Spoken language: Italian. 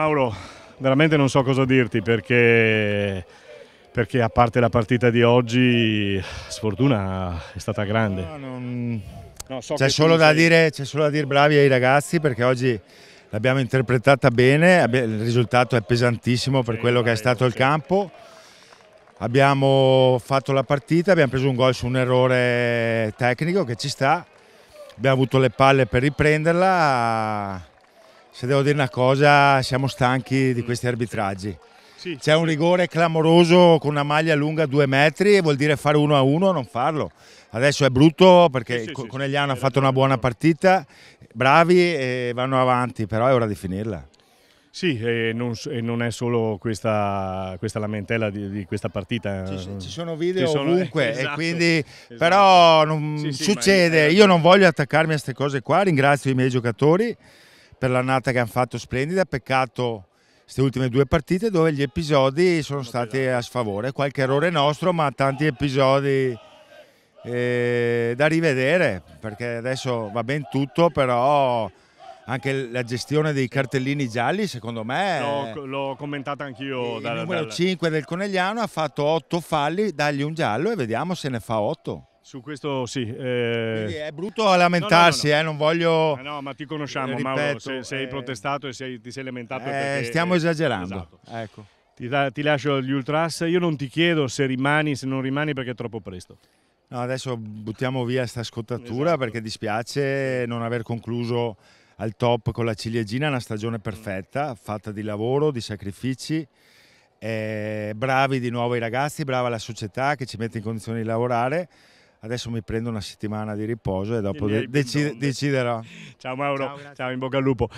Paolo, veramente non so cosa dirti perché, perché a parte la partita di oggi, sfortuna è stata grande. No, no, so c'è, solo sei... c'è solo da dire bravi ai ragazzi perché oggi l'abbiamo interpretata bene, il risultato è pesantissimo per quello che è stato il campo. Abbiamo fatto la partita, abbiamo preso un gol su un errore tecnico che ci sta, abbiamo avuto le palle per riprenderla se devo dire una cosa, siamo stanchi di questi arbitraggi. Sì. C'è un rigore clamoroso con una maglia lunga due metri e vuol dire fare uno a uno, non farlo. Adesso è brutto perché sì, sì, Conegliano ha fatto una buona partita, bravi e vanno avanti, però è ora di finirla. Sì, e non, e non, è solo questa, questa lamentela di, di, questa partita. Eh. Ci, ci sono video ci sono, ovunque, esatto, quindi, esatto. però non sì, sì, succede. Io non voglio attaccarmi a queste cose qua, ringrazio i miei giocatori per l'annata che hanno fatto splendida, peccato queste ultime due partite dove gli episodi sono stati a sfavore, qualche errore nostro ma tanti episodi eh, da rivedere perché adesso va ben tutto però anche la gestione dei cartellini gialli secondo me l'ho commentata anch'io il dal, numero dal... 5 del Conegliano ha fatto 8 falli dagli un giallo e vediamo se ne fa 8 su questo sì. Eh... È brutto a lamentarsi, no, no, no, eh, non voglio... Eh, no, ma ti conosciamo, eh, ripeto, Mauro, sei, sei eh... protestato e sei, ti sei lamentato. Eh, perché... Stiamo esagerando. Esatto. Ecco. Ti, ti, lascio gli ultras, io non ti chiedo se rimani, se non rimani perché è troppo presto. No, adesso buttiamo via questa scottatura esatto. perché dispiace non aver concluso al top con la ciliegina, una stagione perfetta, mm. fatta di lavoro, di sacrifici. bravi di nuovo i ragazzi, brava la società che ci mette in condizione di lavorare adesso mi prendo una settimana di riposo e dopo de- dec- deciderò. Ciao Mauro, ciao, ciao in bocca al lupo.